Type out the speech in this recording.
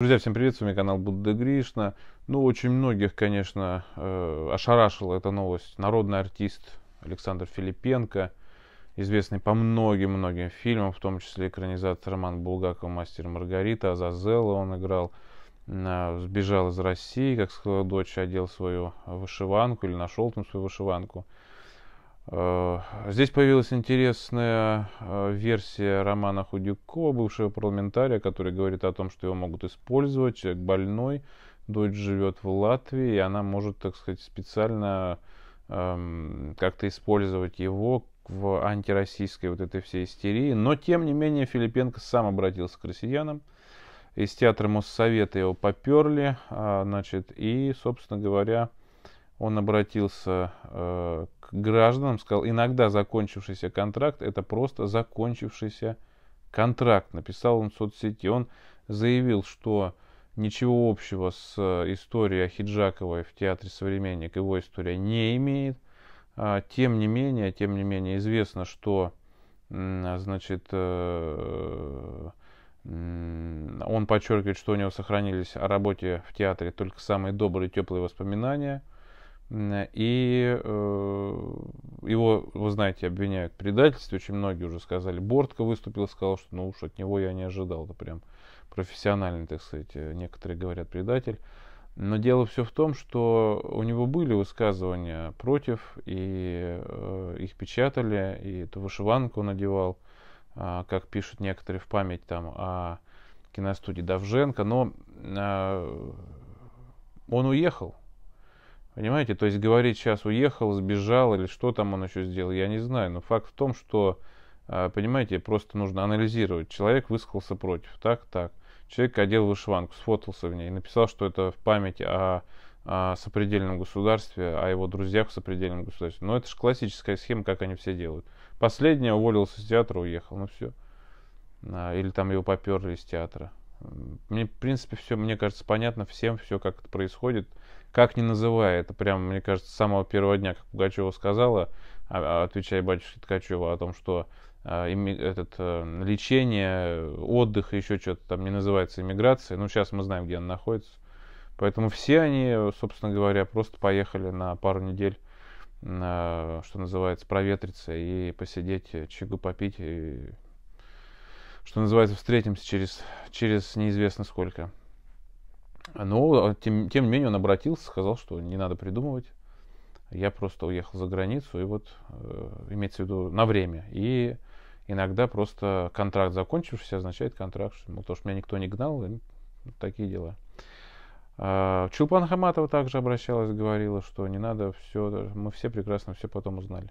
Друзья, всем привет, с вами канал Будда Гришна. Ну, очень многих, конечно, э, ошарашила эта новость. Народный артист Александр Филипенко, известный по многим-многим фильмам, в том числе экранизатор роман Булгакова «Мастер Маргарита», «Азазела» он играл, э, сбежал из России, как сказала дочь, одел свою вышиванку или нашел там свою вышиванку. Э, здесь появилась интересная э, версия романа Худюкова, бывшего парламентария, который говорит о том, что его могут использовать, человек больной, дочь живет в Латвии, и она может, так сказать, специально эм, как-то использовать его в антироссийской вот этой всей истерии. Но, тем не менее, Филипенко сам обратился к россиянам. Из театра Моссовета его поперли, э, значит, и, собственно говоря, он обратился э, к гражданам, сказал, иногда закончившийся контракт это просто закончившийся контракт. Написал он в соцсети. Он заявил, что ничего общего с историей Ахиджаковой в театре «Современник» его история не имеет. А, тем не менее, тем не менее, известно, что значит, э, он подчеркивает, что у него сохранились о работе в театре только самые добрые теплые воспоминания. И э, его, вы знаете, обвиняют в предательстве. Очень многие уже сказали. Бортко выступил и сказал, что ну уж от него я не ожидал. Это прям профессиональный, так сказать. Э, некоторые говорят предатель. Но дело все в том, что у него были высказывания против, и э, их печатали, и эту вышиванку надевал, э, как пишут некоторые в память там о киностудии Давженко. Но э, он уехал. Понимаете, то есть говорить сейчас уехал, сбежал или что там он еще сделал, я не знаю. Но факт в том, что, э, понимаете, просто нужно анализировать. Человек высказался против, так, так. Человек одел вышиванку, сфотался в ней, написал, что это в память о, о сопредельном государстве, о его друзьях в сопредельном государстве. Но это же классическая схема, как они все делают. Последний уволился из театра, уехал, ну все. А, или там его поперли из театра. Мне, в принципе, все, мне кажется, понятно всем, все, как это происходит. Как не называя, это прям, мне кажется, с самого первого дня, как Пугачева сказала, а, а, отвечая батюшке Ткачева о том, что а, этот, э, лечение, отдых и еще что-то там не называется иммиграцией. Ну, сейчас мы знаем, где она находится. Поэтому все они, собственно говоря, просто поехали на пару недель, на, что называется, проветриться и посидеть, э, чайку попить и что называется, встретимся через, через неизвестно сколько. Но, а, тем, тем не менее, он обратился, сказал, что не надо придумывать. Я просто уехал за границу, и вот, э, имеется в виду, на время. И иногда просто контракт закончившийся означает контракт, что, мол, то, что меня никто не гнал, и, ну, такие дела. Э, Чулпан Хаматова также обращалась, говорила, что не надо все, мы все прекрасно все потом узнали.